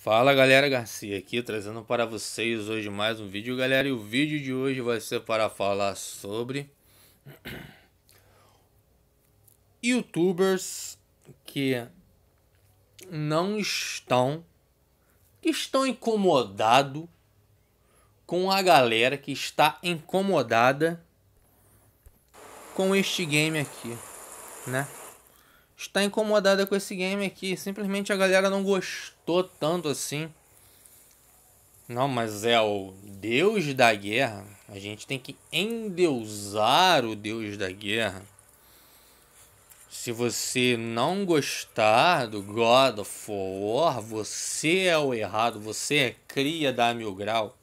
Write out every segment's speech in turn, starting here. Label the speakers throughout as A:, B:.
A: Fala galera Garcia aqui trazendo para vocês hoje mais um vídeo galera e o vídeo de hoje vai ser para falar sobre youtubers que não estão que estão incomodado com a galera que está incomodada com este game aqui, né? está incomodada com esse game aqui. Simplesmente a galera não gostou tanto assim. Não, mas é o Deus da guerra. A gente tem que endeusar o Deus da guerra. Se você não gostar do God of War, você é o errado, você é cria da Mil Grau.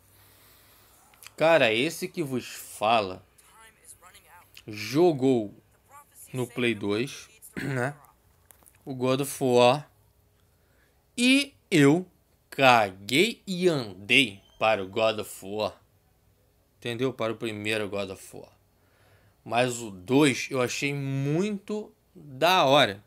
A: Cara, esse que vos fala jogou no Play 2, né? o God of War. E eu caguei e andei para o God of War. Entendeu? Para o primeiro God of War. Mas o 2 eu achei muito da hora.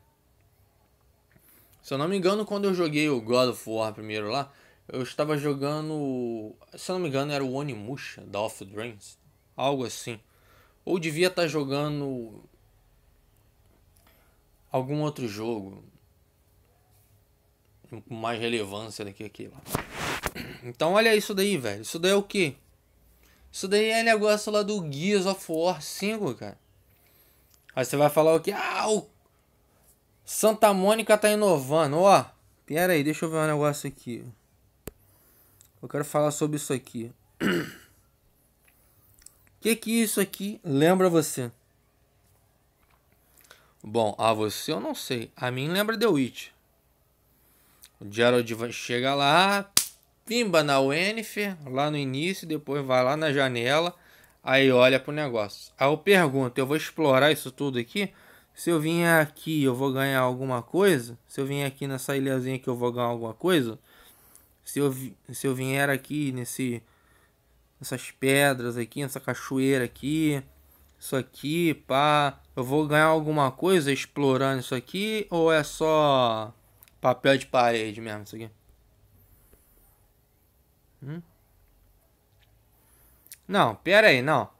A: Se eu não me engano, quando eu joguei o God of War primeiro lá, eu estava jogando. Se eu não me engano, era o Onimusha da Off Dreams. Algo assim. Ou devia estar tá jogando algum outro jogo com mais relevância do que aquilo. Então olha isso daí, velho. Isso daí é o que? Isso daí é negócio lá do Gears of War 5, cara. Aí você vai falar o que? Ah, o Santa Mônica tá inovando. Ó, pera aí, deixa eu ver um negócio aqui. Eu quero falar sobre isso aqui. O que que isso aqui lembra você? Bom, a você eu não sei. A mim lembra The Witch. O Gerald chega lá, pimba na Wenfer, lá no início, depois vai lá na janela, aí olha pro negócio. Aí eu pergunto, eu vou explorar isso tudo aqui? Se eu vim aqui, eu vou ganhar alguma coisa? Se eu vim aqui nessa ilhazinha que eu vou ganhar alguma coisa? Se eu, se eu vier aqui nesse, nessas pedras aqui, nessa cachoeira aqui, isso aqui, pá, eu vou ganhar alguma coisa explorando isso aqui ou é só papel de parede mesmo isso aqui? Hum? Não, pera aí, não.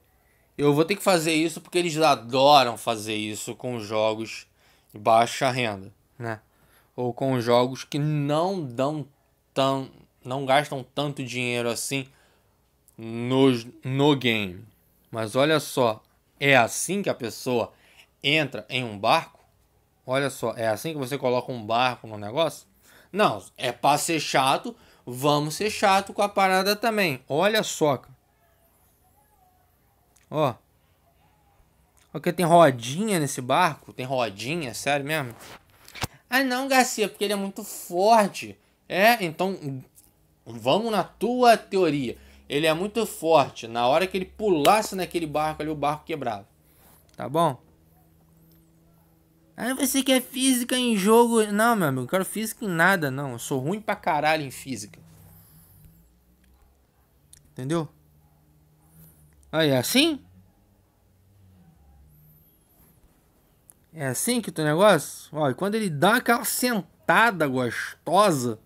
A: Eu vou ter que fazer isso porque eles adoram fazer isso com jogos de baixa renda, né? Ou com jogos que não dão tão, não gastam tanto dinheiro assim no, no game. Mas olha só, é assim que a pessoa entra em um barco? Olha só, é assim que você coloca um barco no negócio? Não, é para ser chato, vamos ser chato com a parada também. Olha só, Ó. Porque tem rodinha nesse barco, tem rodinha, sério mesmo? Ah não, Garcia, porque ele é muito forte. É, então vamos na tua teoria ele é muito forte. Na hora que ele pulasse naquele barco ali, o barco quebrava. Tá bom? Aí você quer física em jogo. Não, meu amigo, eu quero física em nada, não. Eu sou ruim pra caralho em física. Entendeu? Aí, é assim? É assim que o negócio? Ó, e quando ele dá aquela sentada gostosa,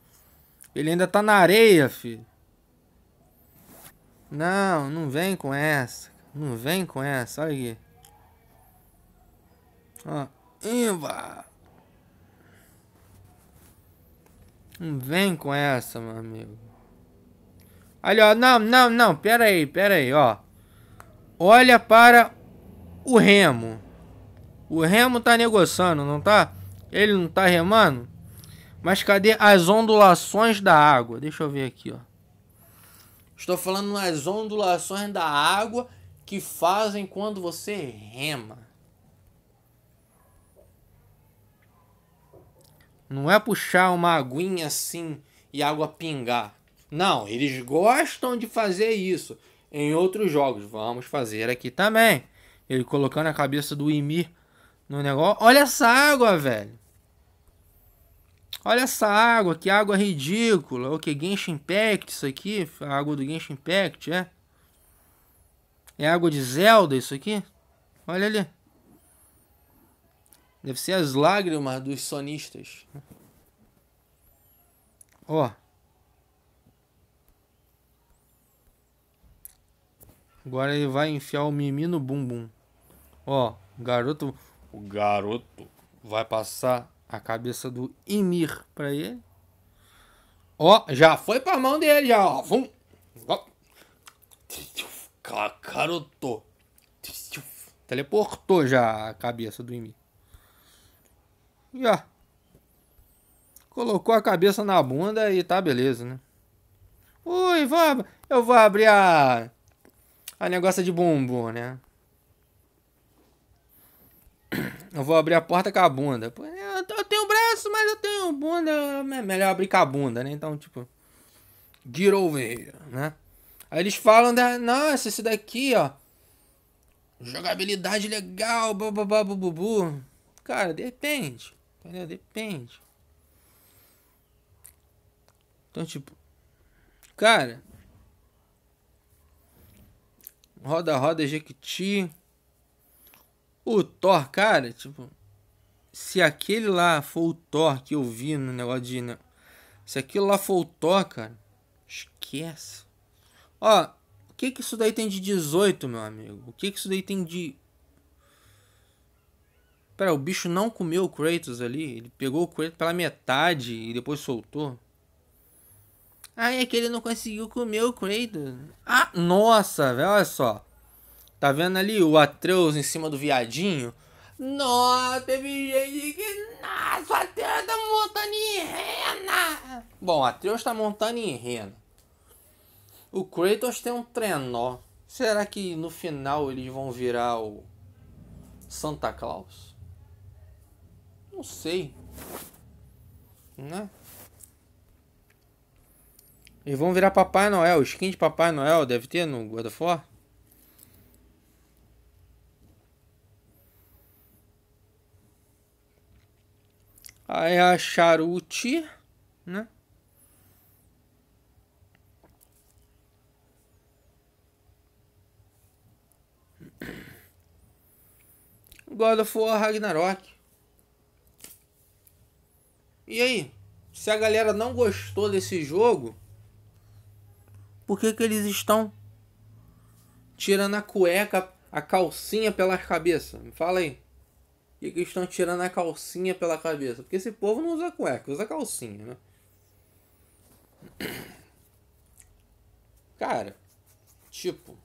A: ele ainda tá na areia, filho. Não, não vem com essa. Não vem com essa, olha aqui. Ó, imba! Não vem com essa, meu amigo. Olha, ó, não, não, não, pera aí, pera aí, ó. Olha para o remo. O remo tá negociando, não tá? Ele não tá remando? Mas cadê as ondulações da água? Deixa eu ver aqui, ó. Estou falando nas ondulações da água que fazem quando você rema. Não é puxar uma aguinha assim e água pingar. Não, eles gostam de fazer isso em outros jogos. Vamos fazer aqui também. Ele colocando a cabeça do Imi no negócio. Olha essa água, velho. Olha essa água, que água ridícula. O que? Genshin Impact, isso aqui? A água do Genshin Impact, é? É água de Zelda isso aqui? Olha ali. Deve ser as lágrimas dos sonistas. Ó. Agora ele vai enfiar o mimi no bumbum. Ó, o garoto. O garoto vai passar a cabeça do Emir para ele. Ó, já foi pra mão dele, já, ó. Vum. Ó. Carotou. Teleportou já a cabeça do Emir. Já. Colocou a cabeça na bunda e tá beleza, né? Ui, vou, eu vou abrir a. A negócio de bumbum, né? Eu vou abrir a porta com a bunda. Eu tenho braço, mas eu tenho bunda. É melhor abrir com a bunda, né? Então, tipo. Get over here, né? Aí eles falam da. Nossa, esse daqui, ó. Jogabilidade legal, bababá, bububu. Cara, depende. Entendeu? Depende. Então, tipo. Cara. Roda, roda, Jequiti. O Thor, cara, tipo. Se aquele lá for o Thor que eu vi no negócio de. Né, se aquilo lá for o Thor, cara. Esquece. Ó, o que que isso daí tem de 18, meu amigo? O que que isso daí tem de. Pera, o bicho não comeu o Kratos ali. Ele pegou o Kratos pela metade e depois soltou. Ah, é que ele não conseguiu comer o Kratos. Ah, nossa, velho, olha só. Tá vendo ali o Atreus em cima do viadinho? Nossa, teve gente que. Nossa, o Atreus tá montando em rena! Bom, o Atreus tá montando em rena. O Kratos tem um trenó. Será que no final eles vão virar o Santa Claus? Não sei. Né? Eles vão virar Papai Noel. Skin de Papai Noel deve ter no God of War? é a Charuti, né? God of War Ragnarok. E aí? Se a galera não gostou desse jogo, por que, que eles estão tirando a cueca, a calcinha pelas cabeças? Me fala aí e que estão tirando a calcinha pela cabeça. Porque esse povo não usa cueca, usa calcinha, né? Cara, tipo,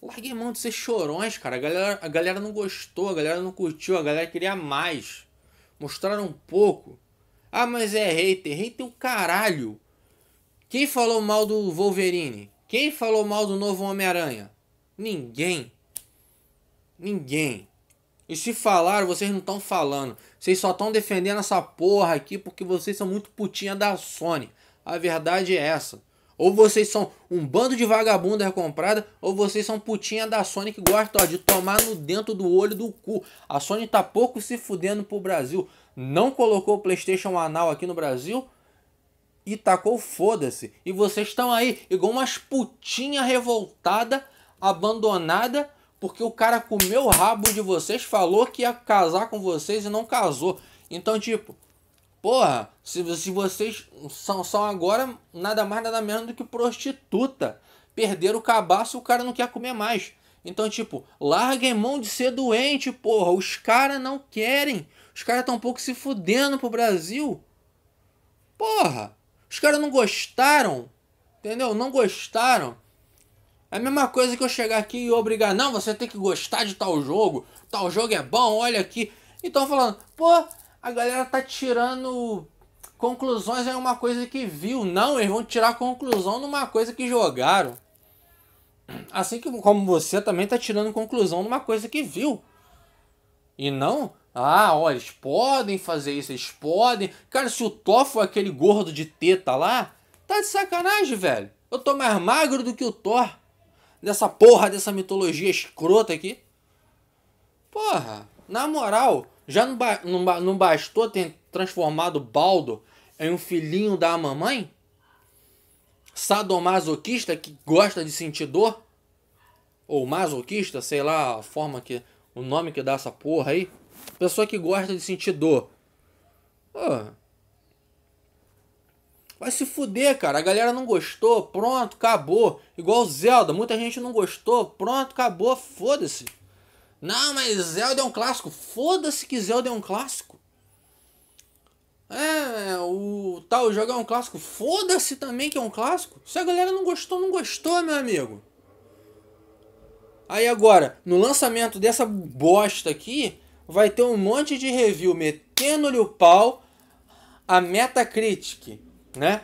A: larguei mão de ser chorões, cara. A galera, a galera não gostou, a galera não curtiu, a galera queria mais. Mostraram um pouco. Ah, mas é hater. Hater é o caralho. Quem falou mal do Wolverine? Quem falou mal do novo Homem-Aranha? Ninguém. Ninguém. E se falaram, vocês não estão falando. Vocês só estão defendendo essa porra aqui porque vocês são muito putinha da Sony. A verdade é essa. Ou vocês são um bando de vagabunda comprada, ou vocês são putinha da Sony que gosta ó, de tomar no dentro do olho do cu. A Sony tá pouco se fudendo pro Brasil. Não colocou o PlayStation anal aqui no Brasil e tacou foda-se. E vocês estão aí igual umas putinha revoltada, abandonada porque o cara comeu o rabo de vocês, falou que ia casar com vocês e não casou. Então, tipo, porra, se, se vocês são, são agora nada mais nada menos do que prostituta, perderam o cabaço e o cara não quer comer mais. Então, tipo, larguem mão de ser doente, porra. Os caras não querem. Os caras tão um pouco se fudendo pro Brasil. Porra, os caras não gostaram, entendeu? Não gostaram. É a mesma coisa que eu chegar aqui e obrigar, não, você tem que gostar de tal jogo, tal jogo é bom, olha aqui. Então falando, pô, a galera tá tirando conclusões é uma coisa que viu. Não, eles vão tirar conclusão numa coisa que jogaram. Assim que, como você também tá tirando conclusão numa coisa que viu. E não, ah, olha, eles podem fazer isso, eles podem. Cara, se o Thor aquele gordo de teta lá, tá de sacanagem, velho. Eu tô mais magro do que o Thor dessa porra dessa mitologia escrota aqui. Porra, na moral, já não, ba não, ba não bastou ter transformado Baldo em um filhinho da mamãe? Sadomasoquista que gosta de sentir dor? Ou masoquista, sei lá a forma que. o nome que dá essa porra aí. Pessoa que gosta de sentir dor. Porra. Vai se fuder, cara. A galera não gostou, pronto, acabou. Igual Zelda, muita gente não gostou, pronto, acabou, foda-se. Não, mas Zelda é um clássico. Foda-se que Zelda é um clássico. É, é o tal o jogo é um clássico. Foda-se também que é um clássico. Se a galera não gostou, não gostou, meu amigo. Aí agora, no lançamento dessa bosta aqui, vai ter um monte de review metendo-lhe o pau a Metacritic né?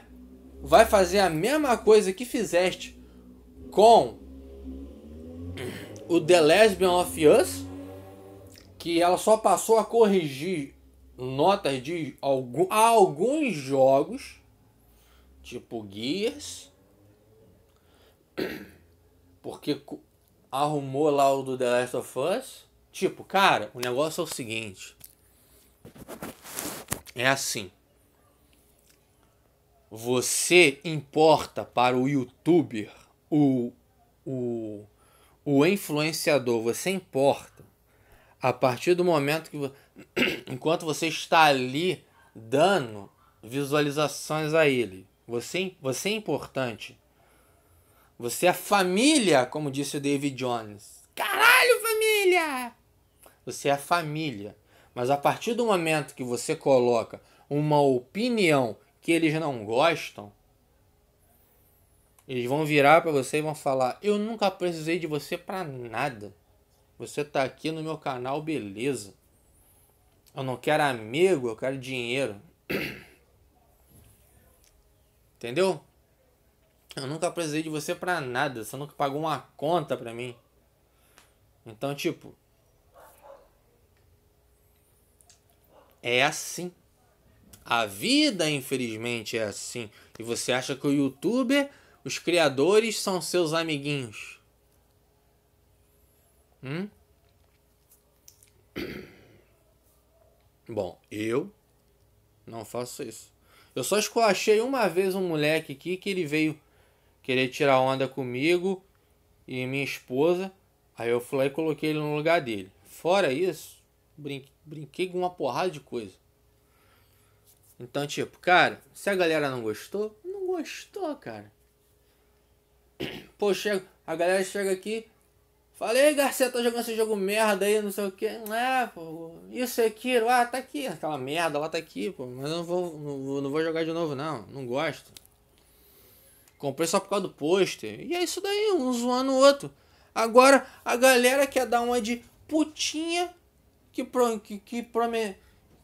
A: Vai fazer a mesma coisa que fizeste com o The Lesbian of Us, que ela só passou a corrigir notas de algum, alguns jogos, tipo Gears, porque arrumou lá o do The Last of Us. Tipo, cara, o negócio é o seguinte. É assim você importa para o youtuber, o, o, o influenciador, você importa a partir do momento que, enquanto você está ali dando visualizações a ele, você, você é importante. Você é família, como disse o David Jones. Caralho, família! Você é família. Mas a partir do momento que você coloca uma opinião que eles não gostam, eles vão virar para você e vão falar: Eu nunca precisei de você para nada. Você tá aqui no meu canal, beleza. Eu não quero amigo, eu quero dinheiro. Entendeu? Eu nunca precisei de você para nada. Você nunca pagou uma conta pra mim. Então, tipo. É assim. A vida, infelizmente, é assim. E você acha que o youtuber, os criadores são seus amiguinhos. Hum? Bom, eu não faço isso. Eu só escoachei uma vez um moleque aqui que ele veio querer tirar onda comigo e minha esposa. Aí eu fui lá e coloquei ele no lugar dele. Fora isso, brinquei com uma porrada de coisa. Então, tipo, cara, se a galera não gostou, não gostou, cara. Pô, chega, a galera chega aqui. Falei, Garcia, tá jogando esse jogo merda aí, não sei o que. É, pô, isso e aquilo, ah, tá aqui. Aquela merda lá tá aqui, pô. Mas eu não vou, não vou, não vou jogar de novo, não. Não gosto. Comprei só por causa do pôster. E é isso daí, um zoando o outro. Agora, a galera quer dar uma de putinha que, pro, que, que promete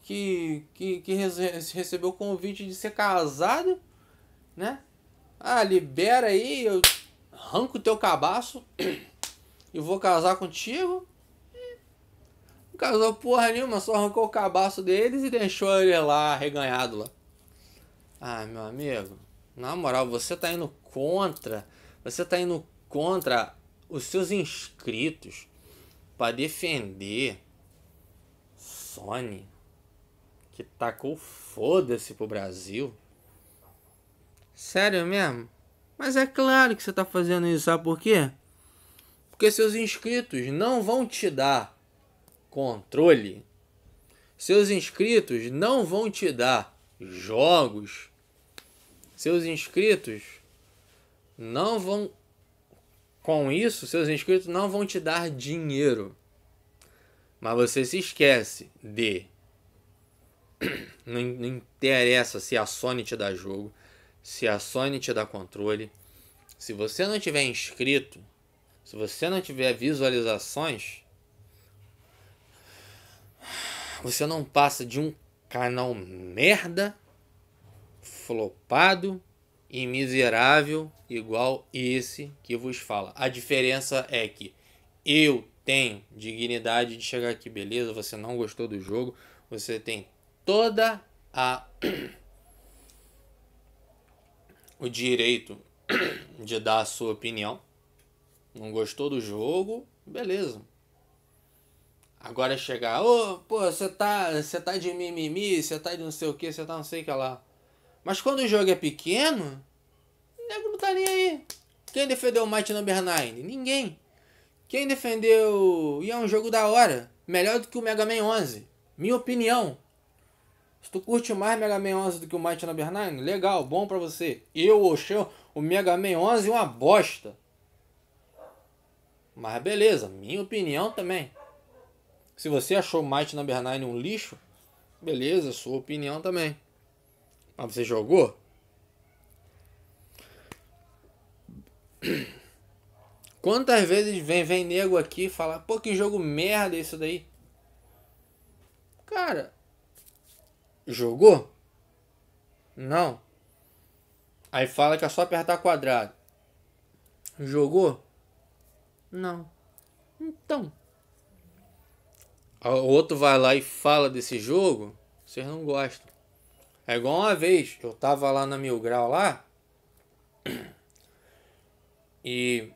A: que, que, que recebeu o convite de ser casado, né? Ah, libera aí, eu arranco o teu cabaço e vou casar contigo. não casou porra nenhuma, só arrancou o cabaço deles e deixou ele lá arreganhado lá. Ah, meu amigo, na moral, você tá indo contra, você tá indo contra os seus inscritos para defender Sony que tacou foda-se pro Brasil. Sério mesmo? Mas é claro que você tá fazendo isso, sabe por quê? Porque seus inscritos não vão te dar controle. Seus inscritos não vão te dar jogos. Seus inscritos não vão com isso, seus inscritos não vão te dar dinheiro. Mas você se esquece de Não, não interessa se a Sony te dá jogo, se a Sony te dá controle. Se você não tiver inscrito, se você não tiver visualizações, você não passa de um canal merda, flopado e miserável igual esse que vos fala. A diferença é que eu tenho dignidade de chegar aqui, beleza? Você não gostou do jogo, você tem toda a o direito de dar a sua opinião. Não gostou do jogo, beleza. Agora é chegar, ô, oh, pô, você tá, você tá de mimimi, você tá de não sei o que, você tá não sei o que lá. Mas quando o jogo é pequeno, o nego não tá nem aí. Quem defendeu o Might Number 9? Ninguém. Quem defendeu. E é um jogo da hora. Melhor do que o Mega Man 11. Minha opinião. Se tu curte mais Mega Man 11 do que o Mighty Number 9, legal, bom pra você. Eu, Oxê, o Mega Man 11 é uma bosta. Mas beleza, minha opinião também. Se você achou Mighty Number 9 um lixo, beleza, sua opinião também. Mas você jogou? Quantas vezes vem, vem nego aqui falar, pô, que jogo merda isso é daí? Cara, Jogou? Não. Aí fala que é só apertar quadrado. Jogou? Não. Então. O outro vai lá e fala desse jogo, vocês não gostam. É igual uma vez, eu tava lá na Mil Grau lá. E,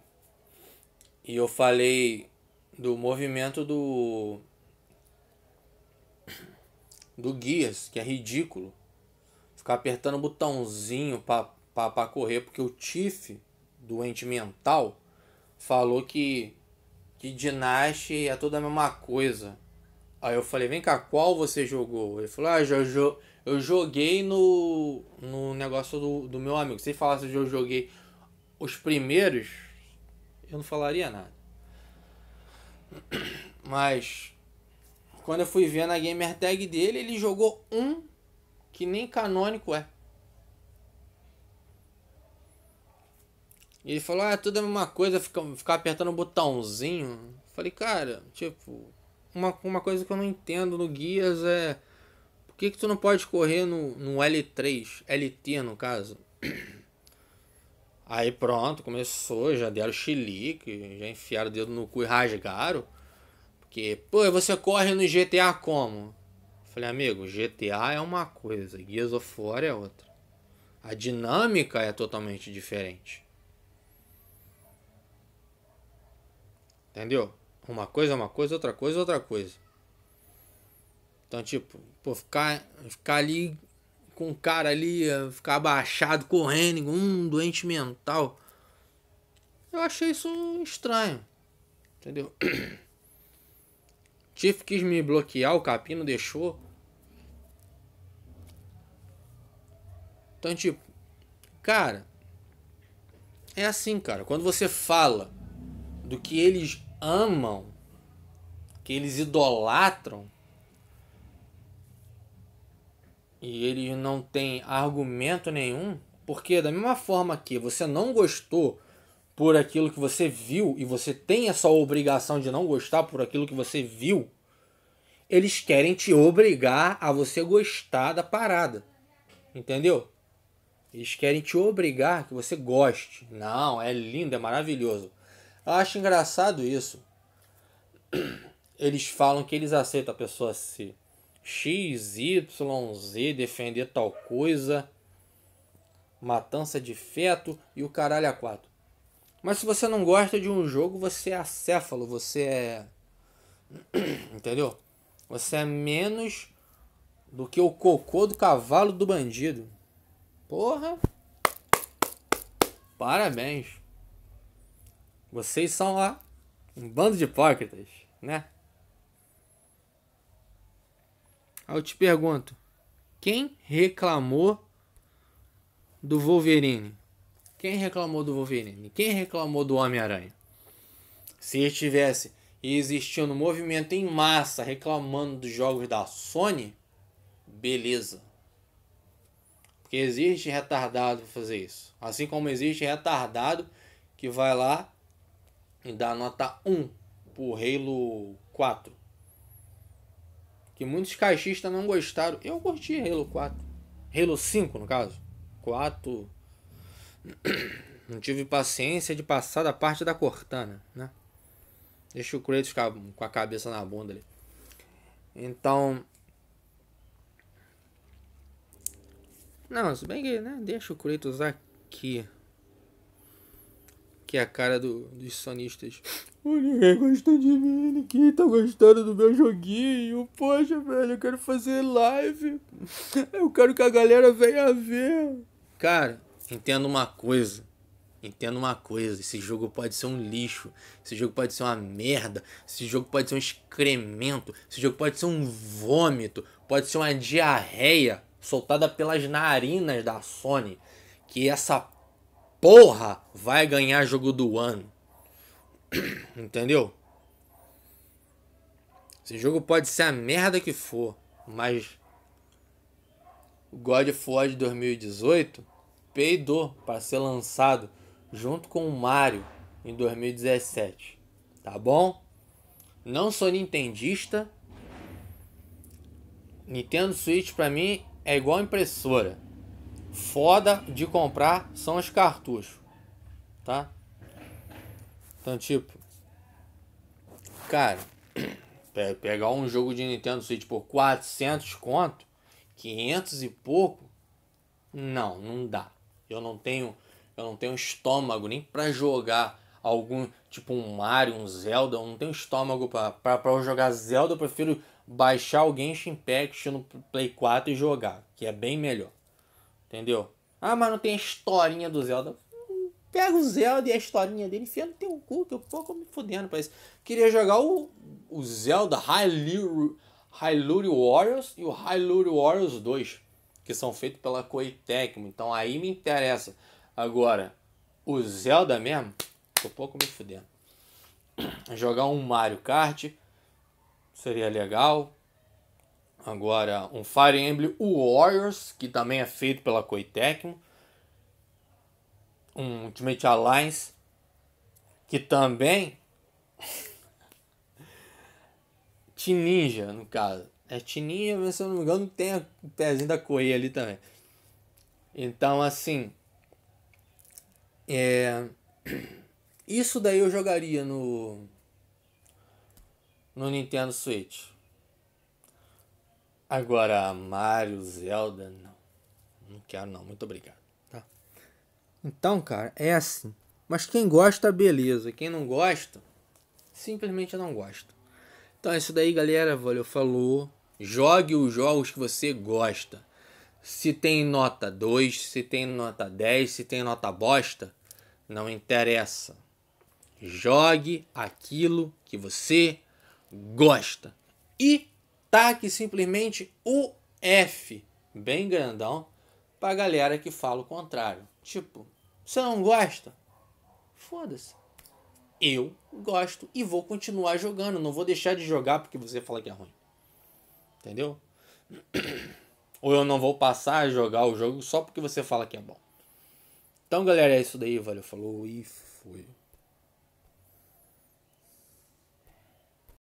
A: e eu falei do movimento do do Guias, que é ridículo. Ficar apertando o botãozinho para correr, porque o Tiff, doente mental, falou que, que Dinashi é toda a mesma coisa. Aí eu falei, vem cá, qual você jogou? Ele falou, ah, eu, eu joguei no, no negócio do, do meu amigo. Se ele falasse que eu joguei os primeiros, eu não falaria nada. Mas quando eu fui ver na gamer tag dele, ele jogou um que nem canônico é. E ele falou, ah, é tudo a mesma coisa, ficar fica apertando o um botãozinho. Falei, cara, tipo, uma, uma coisa que eu não entendo no Guias é. Por que, que tu não pode correr no, no L3, LT no caso? Aí pronto, começou, já deram chilique, já enfiaram o dedo no cu e rasgaram. Que, pô, você corre no GTA como? falei, amigo, GTA é uma coisa, Gears of War é outra. A dinâmica é totalmente diferente. Entendeu? Uma coisa é uma coisa, outra coisa é outra coisa. Então, tipo, pô, ficar, ficar ali com o cara ali, ficar abaixado, correndo, um doente mental. Eu achei isso estranho. Entendeu? Tiff quis me bloquear, o Capino deixou. Então, tipo, cara, é assim, cara. Quando você fala do que eles amam, que eles idolatram, e eles não têm argumento nenhum, porque da mesma forma que você não gostou por aquilo que você viu e você tem essa obrigação de não gostar por aquilo que você viu, eles querem te obrigar a você gostar da parada. Entendeu? Eles querem te obrigar que você goste. Não, é lindo, é maravilhoso. Eu acho engraçado isso. Eles falam que eles aceitam a pessoa se X, Y, Z, defender tal coisa, matança de feto e o caralho a quatro. Mas se você não gosta de um jogo, você é acéfalo, você é. Entendeu? Você é menos do que o cocô do cavalo do bandido. Porra! Parabéns! Vocês são lá um bando de hipócritas, né? Aí eu te pergunto: quem reclamou do Wolverine? Quem reclamou do Wolverine? Quem reclamou do Homem-Aranha? Se estivesse existindo um movimento em massa reclamando dos jogos da Sony, beleza. Porque existe retardado para fazer isso. Assim como existe retardado que vai lá e dá nota 1 pro Halo 4. Que muitos caixistas não gostaram. Eu curti Halo 4. Halo 5, no caso. 4. Não tive paciência de passar da parte da Cortana, né? Deixa o Kratos ficar com a cabeça na bunda ali. Então. Não, se bem que, né? Deixa o Kratos aqui. Que é a cara do, dos sonistas. Oh, ninguém gostou de mim, ninguém tá gostando do meu joguinho. Poxa, velho, eu quero fazer live. Eu quero que a galera venha ver. Cara, Entenda uma coisa. Entenda uma coisa, esse jogo pode ser um lixo, esse jogo pode ser uma merda, esse jogo pode ser um excremento, esse jogo pode ser um vômito, pode ser uma diarreia soltada pelas narinas da Sony, que essa porra vai ganhar jogo do ano. Entendeu? Esse jogo pode ser a merda que for, mas God of War de 2018 peidou para ser lançado junto com o Mario em 2017. Tá bom? Não sou nintendista. Nintendo Switch para mim é igual impressora. Foda de comprar são os cartuchos. Tá? Então, tipo, cara, pegar um jogo de Nintendo Switch por 400 conto, 500 e pouco, não, não dá. Eu não tenho, eu não tenho estômago nem para jogar algum tipo um Mario, um Zelda, eu não tenho estômago para jogar Zelda, eu prefiro baixar o Genshin Impact no Play 4 e jogar, que é bem melhor. Entendeu? Ah, mas não tem a historinha do Zelda. Pega o Zelda e a historinha dele, enfia no teu cu, que eu pouco me fudendo pra isso. Queria jogar o, o Zelda Hyrule Warriors e o Hyrule Warriors 2 que são feitos pela Coitecmo. Então aí me interessa. Agora, o Zelda mesmo, tô pouco me fudendo. Jogar um Mario Kart seria legal. Agora, um Fire Emblem Warriors, que também é feito pela Coitecmo. Um Ultimate Alliance, que também. T-Ninja, no caso é Tininha, mas se eu não me engano, tem o pezinho da Coelha ali também. Então, assim. É... Isso daí eu jogaria no. No Nintendo Switch. Agora, Mario, Zelda, não. Não quero, não. Muito obrigado. Tá? Então, cara, é assim. Mas quem gosta, beleza. Quem não gosta, simplesmente não gosta. Então é isso daí, galera. Valeu, falou. Jogue os jogos que você gosta. Se tem nota 2, se tem nota 10, se tem nota bosta, não interessa. Jogue aquilo que você gosta. E taque simplesmente o F, bem grandão, pra galera que fala o contrário. Tipo, você não gosta? Foda-se. Eu gosto e vou continuar jogando. Não vou deixar de jogar porque você fala que é ruim entendeu? Ou eu não vou passar a jogar o jogo só porque você fala que é bom. Então, galera, é isso daí, valeu, falou e foi.